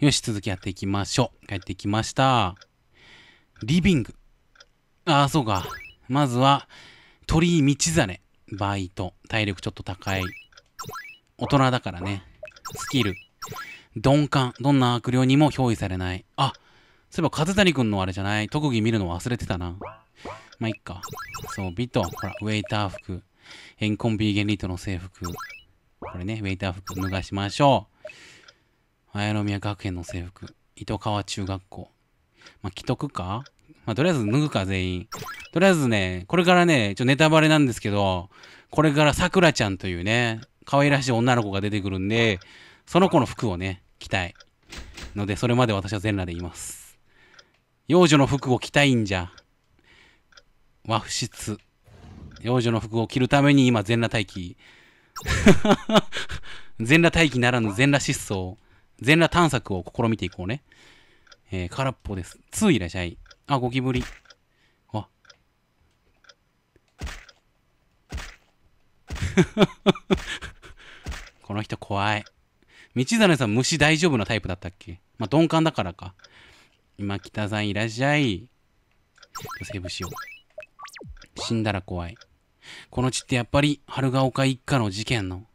よし、続きやっていきましょう。帰ってきました。リビング。ああ、そうか。まずは、鳥居道真。バイト。体力ちょっと高い。大人だからね。スキル。鈍感。どんな悪霊にも憑依されない。あ、そういえば風谷くんのあれじゃない特技見るの忘れてたな。まあ、いっか。装備と、ほら、ウェイター服。エンコンビーゲンリートの制服。これね、ウェイター服脱がしましょう。綾宮学園の制服。糸川中学校。まあ、とくかまあ、とりあえず脱ぐか、全員。とりあえずね、これからね、ちょ、ネタバレなんですけど、これからさくらちゃんというね、可愛らしい女の子が出てくるんで、その子の服をね、着たい。ので、それまで私は全裸でいます。幼女の服を着たいんじゃ。和室。幼女の服を着るために今、全裸待機。全裸待機ならぬ全裸失踪。全裸探索を試みていこうね。えー、空っぽです。2いらっしゃい。あ、ゴキブリ。あ。この人怖い。道真さん虫大丈夫なタイプだったっけまあ、鈍感だからか。今、北さんいらっしゃい。セーブしよう。死んだら怖い。この地ってやっぱり、春が丘一家の事件の。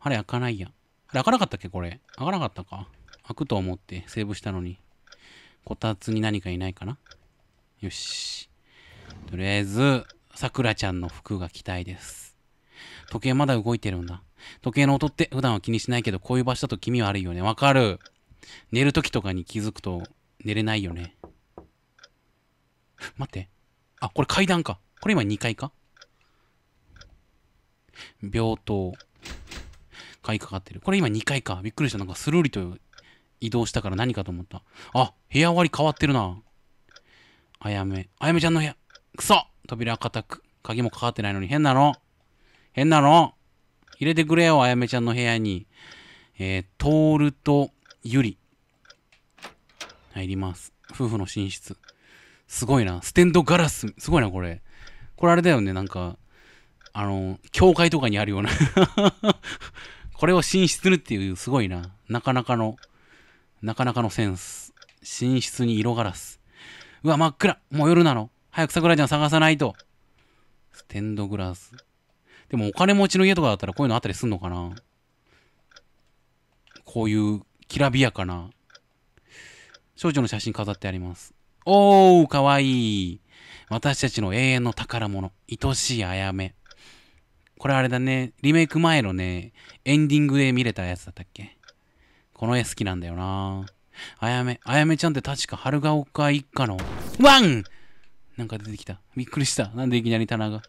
あれ、開かないや。開かなかったっけこれ。開かなかったか。開くと思ってセーブしたのに。こたつに何かいないかなよし。とりあえず、さくらちゃんの服が着たいです。時計まだ動いてるんだ。時計の音って普段は気にしないけど、こういう場所だと気味悪いよね。わかる。寝る時とかに気づくと寝れないよね。待って。あ、これ階段か。これ今2階か病棟。買かかってる。これ今2階か。びっくりした。なんかスルーリと移動したから何かと思った。あ、部屋終わり変わってるな。あやめ。あやめちゃんの部屋。くそ扉固く。鍵もかかってないのに変なの。変なの。入れてくれよ、あやめちゃんの部屋に。えー、トールとゆり。入ります。夫婦の寝室。すごいな。ステンドガラス。すごいな、これ。これあれだよね、なんか、あの、教会とかにあるようなこれを進出するっていうすごいな。なかなかの、なかなかのセンス。寝室に色ガラス。うわ、真っ暗。もう夜なの。早く桜ちゃん探さないと。ステンドグラス。でもお金持ちの家とかだったらこういうのあったりすんのかなこういうきらびやかな少女の写真飾ってあります。おー、かわいい。私たちの永遠の宝物。愛しいあやめ。これあれだね、リメイク前のね、エンディングで見れたやつだったっけこの絵好きなんだよなあやめ、あやめちゃんって確か春が丘一家の、ワンなんか出てきた。びっくりした。なんでいきなり棚が。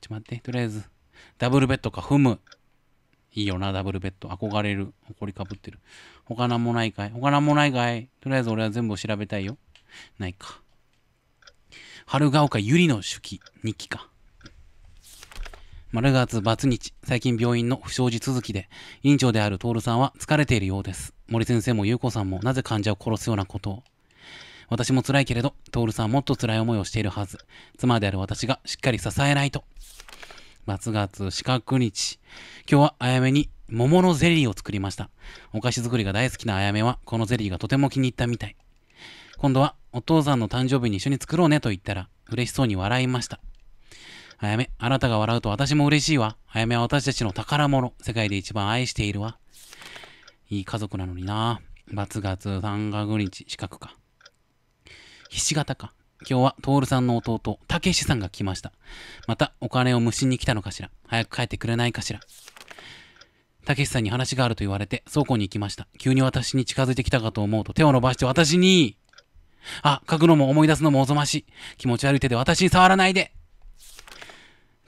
ちょ、待って。とりあえず。ダブルベッドか。踏む。いいよな、ダブルベッド。憧れる。埃かぶってる。他なんもないかい他なんもないかいとりあえず俺は全部調べたいよ。ないか。春が丘ゆりの手記。日記か。丸月末日、最近病院の不祥事続きで、院長である徹さんは疲れているようです。森先生も優子さんもなぜ患者を殺すようなことを。私も辛いけれど、徹さんもっと辛い思いをしているはず。妻である私がしっかり支えないと。罰月四角日。今日はあやめに桃のゼリーを作りました。お菓子作りが大好きなあやめは、このゼリーがとても気に入ったみたい。今度はお父さんの誕生日に一緒に作ろうねと言ったら、嬉しそうに笑いました。あやめ、あなたが笑うと私も嬉しいわ。あやめは私たちの宝物。世界で一番愛しているわ。いい家族なのにな。バツガツ、三角日、四角か。ひし形か。今日は、ルさんの弟、たけしさんが来ました。また、お金を無心に来たのかしら。早く帰ってくれないかしら。たけしさんに話があると言われて、倉庫に行きました。急に私に近づいてきたかと思うと、手を伸ばして私に、あ、書くのも思い出すのもおぞましい。気持ち悪い手で私に触らないで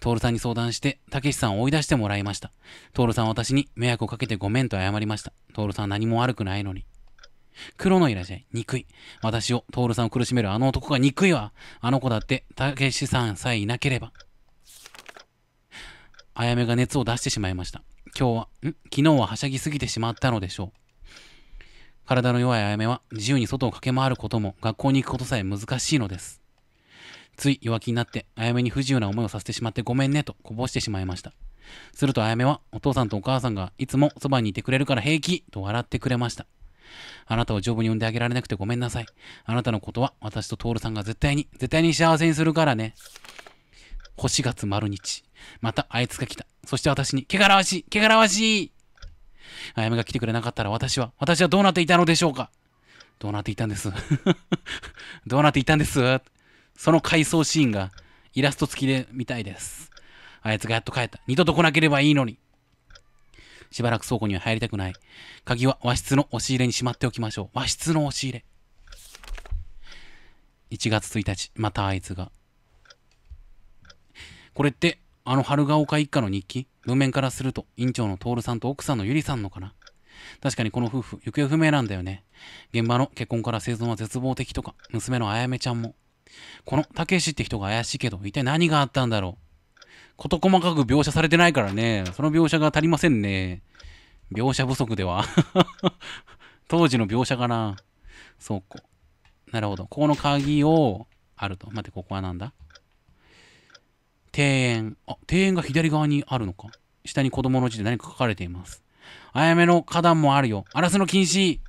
徹さんに相談して、たけしさんを追い出してもらいました。徹さんは私に迷惑をかけてごめんと謝りました。ルさんは何も悪くないのに。黒のいらっしゃい。憎い。私を、ルさんを苦しめるあの男が憎いわ。あの子だって、たけしさんさえいなければ。あやめが熱を出してしまいました。今日は、ん昨日ははしゃぎすぎてしまったのでしょう。体の弱いあやめは自由に外を駆け回ることも学校に行くことさえ難しいのです。つい弱気になって、あやめに不自由な思いをさせてしまってごめんねとこぼしてしまいました。するとあやめは、お父さんとお母さんがいつもそばにいてくれるから平気と笑ってくれました。あなたを丈夫に産んであげられなくてごめんなさい。あなたのことは私とルさんが絶対に、絶対に幸せにするからね。星月丸日。またあいつが来た。そして私に、汚らわしい汚らわしいあやめが来てくれなかったら私は、私はどうなっていたのでしょうかどうなっていたんです どうなっていたんですその回想シーンがイラスト付きで見たいです。あいつがやっと帰った。二度と来なければいいのに。しばらく倉庫には入りたくない。鍵は和室の押し入れにしまっておきましょう。和室の押し入れ。1月1日、またあいつが。これって、あの春ヶ丘一家の日記文面からすると、院長の徹さんと奥さんのゆりさんのかな確かにこの夫婦、行方不明なんだよね。現場の結婚から生存は絶望的とか、娘のあやめちゃんも。このたけしって人が怪しいけど、一体何があったんだろう。事細かく描写されてないからね、その描写が足りませんね。描写不足では。当時の描写かな。そうう。なるほど。ここの鍵を、あると。待って、ここはなんだ庭園。あ、庭園が左側にあるのか。下に子供の字で何か書かれています。あやめの花壇もあるよ。荒らすの禁止。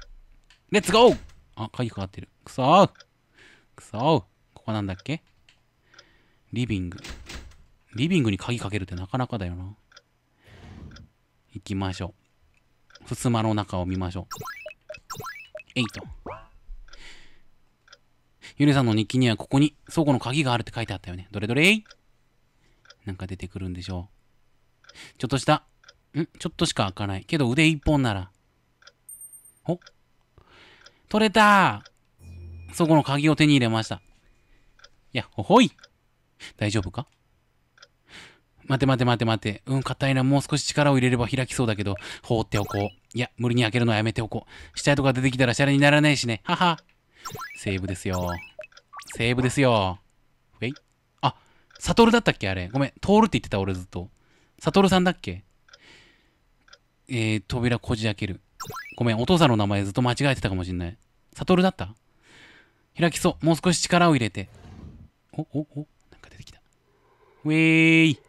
レッツゴーあ、鍵かかってる。くそー。くそー。こなんだっけリビング。リビングに鍵かけるってなかなかだよな。行きましょう。ふすまの中を見ましょう。えいと。ゆりさんの日記にはここに倉庫の鍵があるって書いてあったよね。どれどれなんか出てくるんでしょう。ちょっとした。んちょっとしか開かない。けど腕一本なら。お取れた倉庫の鍵を手に入れました。や、ほほい大丈夫か待て待て待て待て。うん、硬いな。もう少し力を入れれば開きそうだけど、放っておこう。いや、無理に開けるのはやめておこう。死体とか出てきたらシャレにならないしね。はは。セーブですよ。セーブですよ。ウェイ。あ、サトルだったっけあれ。ごめん。通るって言ってた俺ずっと。サトルさんだっけえー、扉こじ開ける。ごめん。お父さんの名前ずっと間違えてたかもしんない。サトルだった開きそう。もう少し力を入れて。おおおなんか出てきた。ウェーイ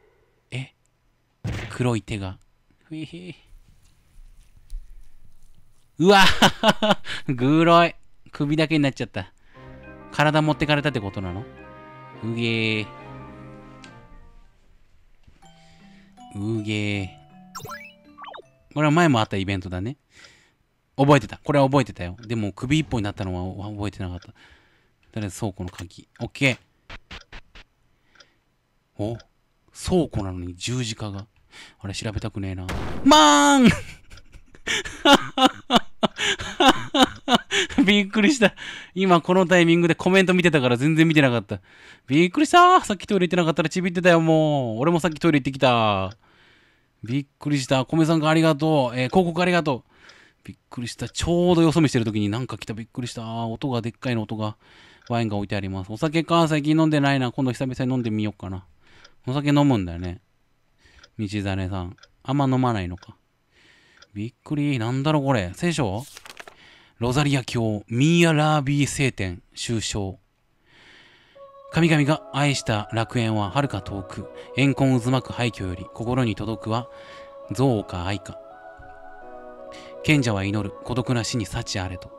え黒い手が。ウェーイうわ グロい首だけになっちゃった。体持ってかれたってことなのうげー。うげー。これは前もあったイベントだね。覚えてた。これは覚えてたよ。でも首一本になったのは覚えてなかった。とりあえず倉庫の鍵。オッケー。お倉庫なのに十字架が。あれ調べたくねえな。まーん びっくりした。今このタイミングでコメント見てたから全然見てなかった。びっくりしたさっきトイレ行ってなかったらちびってたよ、もう。俺もさっきトイレ行ってきた。びっくりした。米さんがありがとう。えー、広告ありがとう。びっくりした。ちょうどよそ見してる時になんか来た。びっくりした。音がでっかいの音が。ワインが置いてあります。お酒か、最近飲んでないな。今度久々に飲んでみようかな。お酒飲むんだよね。道真さん。あんま飲まないのか。びっくり。なんだろこれ。聖書ロザリア教、ミーアラービー聖典、終章。神々が愛した楽園は遥か遠く、怨恨渦巻く廃墟より心に届くは、憎悪か愛か。賢者は祈る、孤独な死に幸あれと。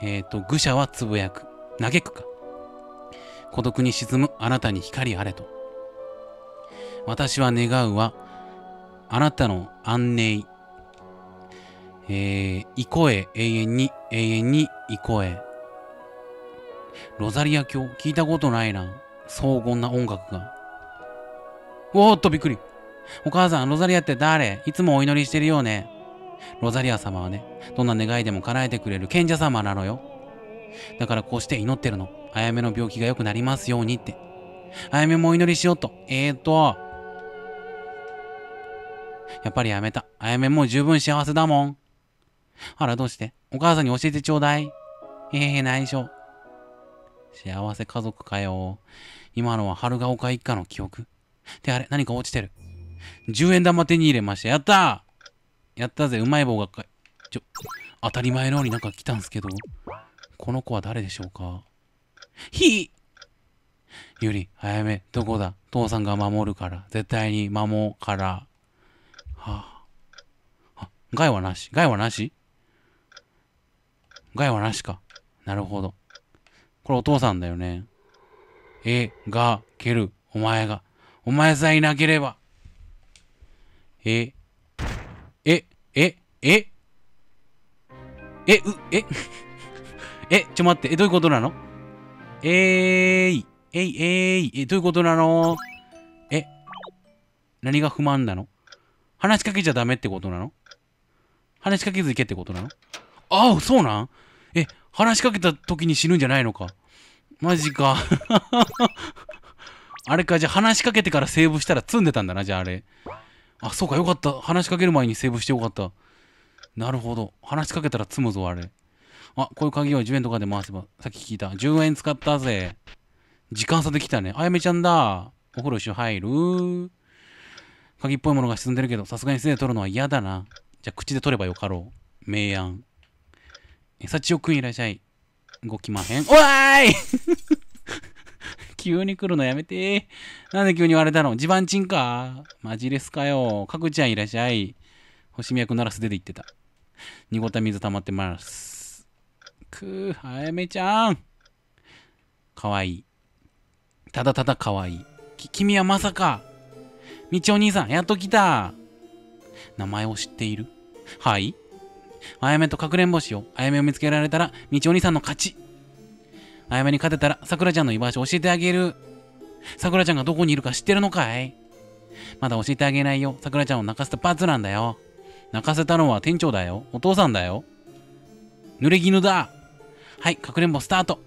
えっ、ー、と、愚者はつぶやく、嘆くか。孤独に沈むあなたに光あれと。私は願うは、あなたの安寧。えー、こコエ、永遠に、永遠に、行こへ。ロザリア教、聞いたことないな。荘厳な音楽が。おーっと、びっくり。お母さん、ロザリアって誰いつもお祈りしてるよね。ロザリア様はね、どんな願いでも叶えてくれる賢者様なのよ。だからこうして祈ってるの。あやめの病気が良くなりますようにって。あやめもお祈りしようと。えーと。やっぱりやめた。あやめもう十分幸せだもん。あら、どうしてお母さんに教えてちょうだい。えへ、ー、内緒。幸せ家族かよ。今のは春が丘一家の記憶。で、てあれ、何か落ちてる。10円玉手に入れました。やったーやったぜ、うまい棒がか、ちょ、当たり前のようになんか来たんすけど。この子は誰でしょうかひゆり、早め、どこだ父さんが守るから。絶対に守うから。はあ。あ、害はなし。害はなし害はなしか。なるほど。これお父さんだよね。え、が、ける。お前が。お前さえいなければ。え、え、え、え、え、う、え、え、ちょ待って。え、どういうことなのえーい、えい、えい、え、どういうことなのえ、何が不満なの話しかけちゃダメってことなの話しかけず行けってことなのああ、そうなんえ、話しかけた時に死ぬんじゃないのかマジか あれか、じゃあ話しかけてからセーブしたら積んでたんだな、じゃああれ。あ、そうか、よかった。話しかける前にセーブしてよかった。なるほど。話しかけたら積むぞ、あれ。あ、こういう鍵を10円とかで回せば、さっき聞いた。10円使ったぜ。時間差できたね。あやめちゃんだ。お風呂一緒入る。鍵っぽいものが沈んでるけど、さすがに素手で取るのは嫌だな。じゃあ、口で取ればよかろう。明暗。え、幸男くんいらっしゃい。動きまへん。おーい 急に来るのやめてなんで急に言われたの地盤沈かマジレスかよ。かくちゃんいらっしゃい。星宮くんなら素手で言ってた。濁った水溜まってます。く、あやめちゃん。かわいい。ただただかわいい。君はまさか。みちお兄さん、やっと来た。名前を知っているはいあやめとかくれんぼしよう。あやめを見つけられたら、みちお兄さんの勝ち。あやめに勝てたら、さくらちゃんの居場所を教えてあげる。さくらちゃんがどこにいるか知ってるのかいまだ教えてあげないよ。さくらちゃんを泣かせた罰なんだよ。泣かせたのは店長だよ。お父さんだよ。濡れ衣だはい、かくれんぼスタート。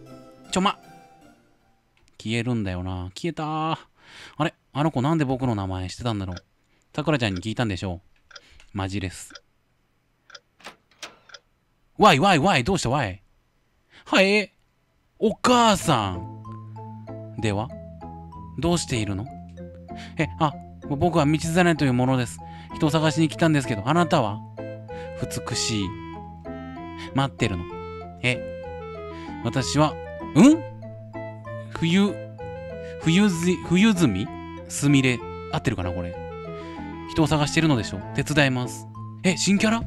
ちょま。消えるんだよな。消えたー。あれあの子なんで僕の名前してたんだろう。さくらちゃんに聞いたんでしょう。マジです。わいわいわい、どうしたわい。はい。お母さん。ではどうしているのえ、あ、僕は道真というものです。人を探しに来たんですけど、あなたは美しい。待ってるの。え、私は、うん冬、冬ず、冬ずみすみれ。合ってるかなこれ。人を探してるのでしょ手伝います。え、新キャラ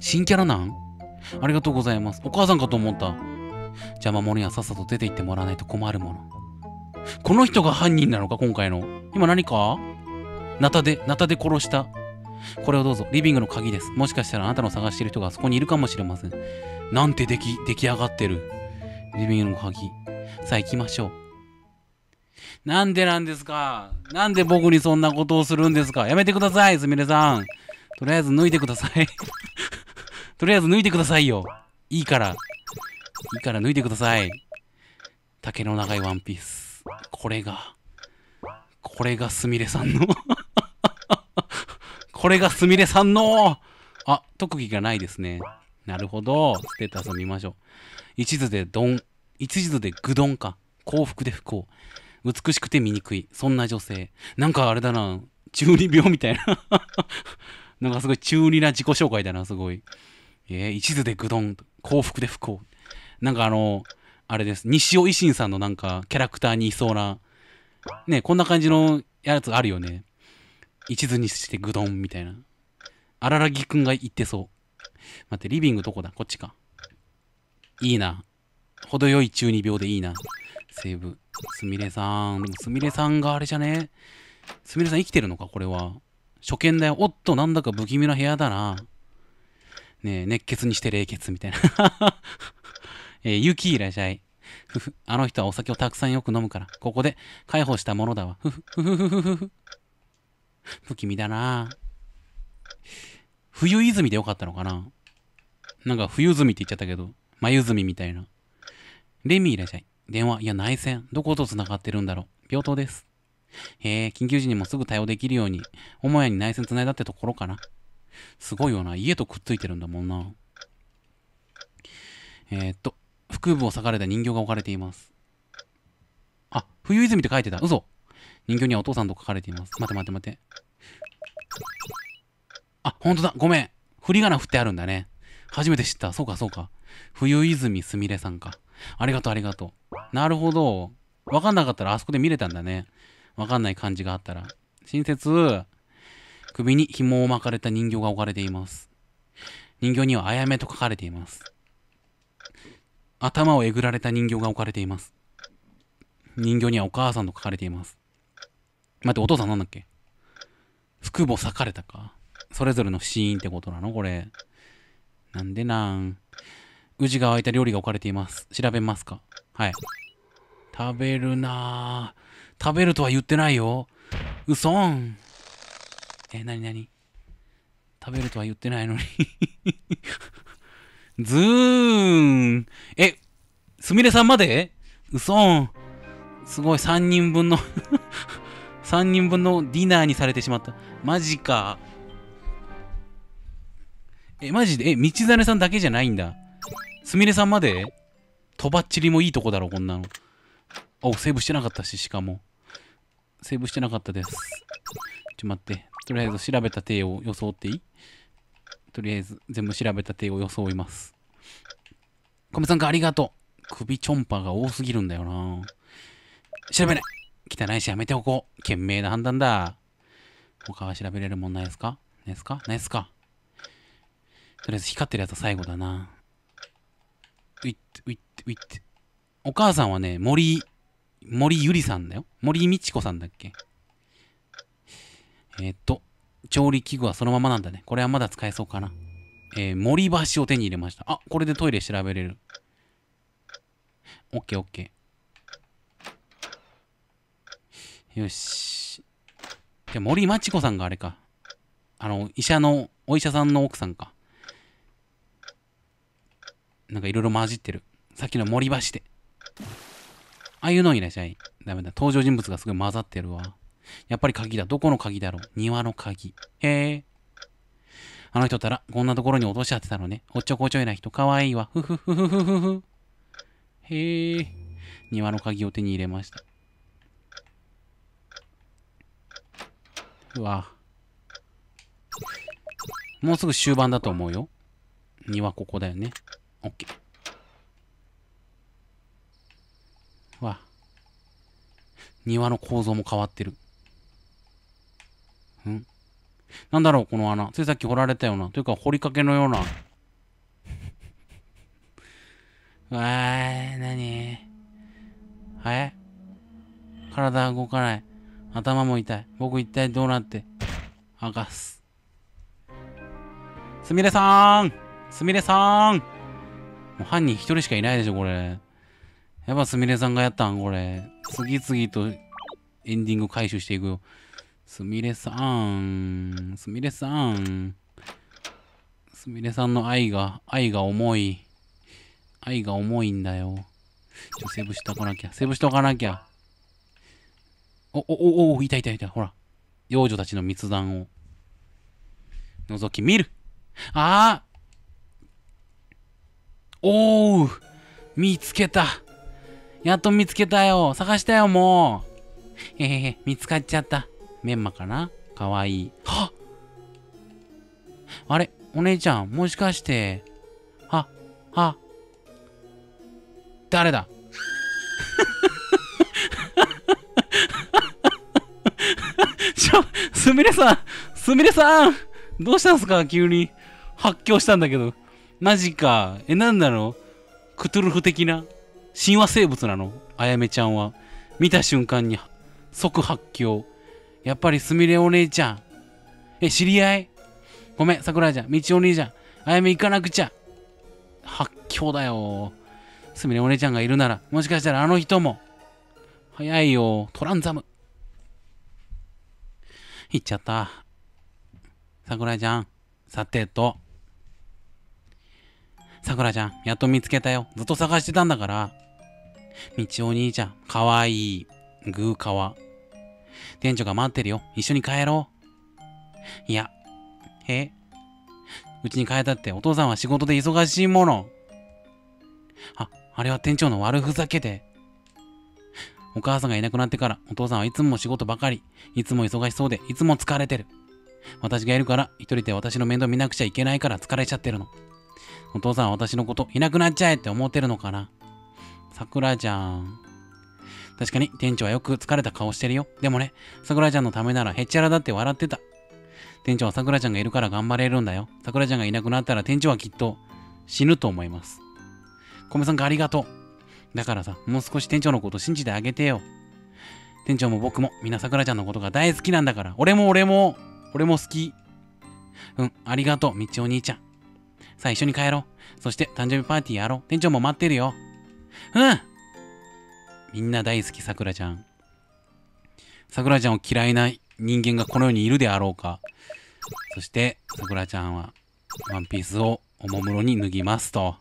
新キャラなんありがとうございます。お母さんかと思った。邪魔者にはさっさと出て行ってもらわないと困るもの。この人が犯人なのか今回の。今何かナタで、ナタで殺した。これをどうぞ。リビングの鍵です。もしかしたらあなたの探している人があそこにいるかもしれません。なんて出来、出来上がってる。リビングの鍵。さあ行きましょう。なんでなんですかなんで僕にそんなことをするんですかやめてください、すみれさん。とりあえず脱いでください。とりあえず脱いでくださいよ。いいから。いいから脱いでください。竹の長いワンピース。これが、これがすみれさんの これがすみれさんのあ、特技がないですね。なるほど。ステータスを見ましょう。一途でどん、一途で愚鈍か。幸福で不幸。美しくて醜い。そんな女性。なんかあれだな。中二病みたいな なんかすごい中二な自己紹介だな、すごい。えー、一途で愚鈍。幸福で不幸。なんかあの、あれです。西尾維新さんのなんかキャラクターにいそうな。ね、こんな感じのやつあるよね。一途にして愚鈍みたいな。荒木くんが言ってそう。待って、リビングどこだこっちか。いいな。程よい中二病でいいな。セーブ。すみれさん。でも、すみれさんがあれじゃねすみれさん生きてるのかこれは。初見だよ。おっと、なんだか不気味な部屋だな。ねえ、熱血にして冷血みたいな。えー、ゆきいらっしゃい。ふふ、あの人はお酒をたくさんよく飲むから、ここで解放したものだわ。ふふ、ふふふふ。不気味だな冬泉でよかったのかななんか冬積みって言っちゃったけど、眉積みみたいな。レミいらっしゃい。電話、いや内戦。どこと繋がってるんだろう。病棟です。へえ、緊急時にもすぐ対応できるように、母屋に内戦繋いだってところかな。すごいよな。家とくっついてるんだもんな。えー、っと、腹部を裂かれた人形が置かれています。あ、冬泉って書いてた。嘘。人形にはお父さんと書かれています。待て待て待て。あ、ほんとだ。ごめん。振り仮名振ってあるんだね。初めて知った。そうか、そうか。冬泉すみれさんか。ありがとう、ありがとう。なるほど。わかんなかったらあそこで見れたんだね。わかんない感じがあったら。親切。首に紐を巻かれた人形が置かれています。人形にはあやめと書かれています。頭をえぐられた人形が置かれています。人形にはお母さんと書かれています。待って、お父さんなんだっけ腹部裂かれたか。それぞれの死因ってことなのこれ。なんでなん宇が湧いた料理が置かれています。調べますかはい。食べるなぁ。食べるとは言ってないよ。うそん。え、なになに食べるとは言ってないのに ズーン。え、すみれさんまでうそん。すごい、3人分の3 人分のディナーにされてしまった。マジか。え、マジでえ、道真さんだけじゃないんだ。すみれさんまでとばっちりもいいとこだろ、こんなの。お、セーブしてなかったし、しかも。セーブしてなかったです。ちょ、待って。とりあえず調べた手を装っていいとりあえず全部調べた手を装います。米さんかありがとう。首チョンパが多すぎるんだよな調べない汚いしやめておこう。賢明な判断だ。他は調べれるもんないですかないですかないですかとりあえず光ってるやつは最後だな。ウィッ、て、ういって、うお母さんはね、森、森ゆりさんだよ。森みちこさんだっけ。えー、っと、調理器具はそのままなんだね。これはまだ使えそうかな。えー、森橋を手に入れました。あ、これでトイレ調べれる。オッケーオッケー。よし。じゃ、森まちこさんがあれか。あの、医者の、お医者さんの奥さんか。なんかいろいろ混じってる。さっきの森橋で。ああいうのいらっしゃい。ダメだ。登場人物がすごい混ざってるわ。やっぱり鍵だ。どこの鍵だろう庭の鍵。へえ。あの人ったら、こんなところに落としちゃってたのね。おっちょこちょいな人、かわいいわ。ふふふふふふふ。へえ。庭の鍵を手に入れました。うわ。もうすぐ終盤だと思うよ。庭ここだよね。ケーわ。庭の構造も変わってる。んなんだろう、この穴。ついさっき掘られたような。というか、掘りかけのような。わー、なにはい体動かない。頭も痛い。僕一体どうなって、あがす。すみれさーんすみれさーんもう犯人一人しかいないでしょ、これ。やっぱすみれさんがやったん、これ。次々とエンディング回収していくよ。すみれさん。すみれさん。すみれさんの愛が、愛が重い。愛が重いんだよ。ちょ、セーブしとかなきゃ。セーブしとかなきゃ。お、お、お、お、いたいたいた。ほら。幼女たちの密談を。覗き見る。ああおう見つけたやっと見つけたよ探したよもうへへへ、見つかっちゃった。メンマかなかわいい。はあれお姉ちゃん、もしかして。は、は。誰だ ちょ、すみれさんすみれさんどうしたんすか急に。発狂したんだけど。マジか。え、なんろうクトゥルフ的な神話生物なのあやめちゃんは。見た瞬間に即発狂。やっぱりすみれお姉ちゃん。え、知り合いごめん、桜ちゃん。みちお兄ちゃん。あやめ行かなくちゃ。発狂だよ。すみれお姉ちゃんがいるなら、もしかしたらあの人も。早いよ。トランザム。行っちゃった。桜ちゃん。さてと。さくらちゃん、やっと見つけたよ。ずっと探してたんだから。みちお兄ちゃん、かわいい。ぐーかわ。店長が待ってるよ。一緒に帰ろう。いや、えうちに帰ったってお父さんは仕事で忙しいもの。あ、あれは店長の悪ふざけで。お母さんがいなくなってからお父さんはいつも仕事ばかり。いつも忙しそうで、いつも疲れてる。私がいるから、一人で私の面倒見なくちゃいけないから疲れちゃってるの。お父さん私のこといなくなっちゃえって思ってるのかな桜ちゃん。確かに店長はよく疲れた顔してるよ。でもね、桜ちゃんのためならへっちゃらだって笑ってた。店長は桜ちゃんがいるから頑張れるんだよ。桜ちゃんがいなくなったら店長はきっと死ぬと思います。米さんがありがとう。だからさ、もう少し店長のこと信じてあげてよ。店長も僕も、みんな桜ちゃんのことが大好きなんだから。俺も俺も、俺も好き。うん、ありがとう、みちお兄ちゃん。さあ一緒に帰ろう。そして誕生日パーティーやろう。店長も待ってるよ。うんみんな大好き、さくらちゃん。さくらちゃんを嫌いな人間がこの世にいるであろうか。そして、さくらちゃんは、ワンピースをおもむろに脱ぎますと。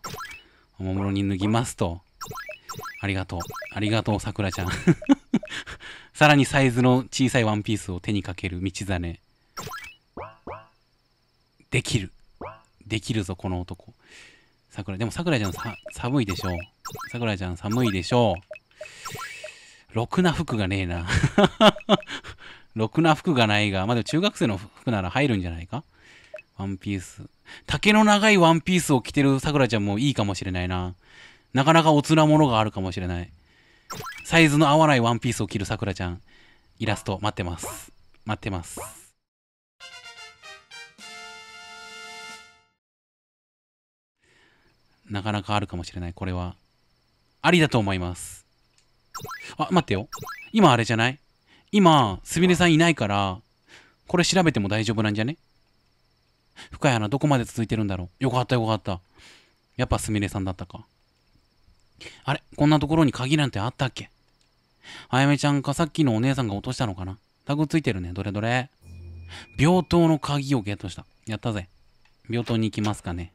おもむろに脱ぎますと。ありがとう。ありがとう、さくらちゃん。さらにサイズの小さいワンピースを手にかける道真。できる。できるぞ、この男。桜、でも桜ちゃんさ、寒いでしょう。桜ちゃん寒いでしょう。ろくな服がねえな。ろくな服がないが、まあ、でも中学生の服なら入るんじゃないかワンピース。竹の長いワンピースを着てる桜ちゃんもいいかもしれないな。なかなかおつなものがあるかもしれない。サイズの合わないワンピースを着る桜ちゃん。イラスト待ってます。待ってます。なかなかあるかもしれない。これは。ありだと思います。あ、待ってよ。今あれじゃない今、すみれさんいないから、これ調べても大丈夫なんじゃね深い穴どこまで続いてるんだろう。よかったよかった。やっぱすみれさんだったか。あれこんなところに鍵なんてあったっけあやめちゃんかさっきのお姉さんが落としたのかなタグついてるね。どれどれ。病棟の鍵をゲットした。やったぜ。病棟に行きますかね。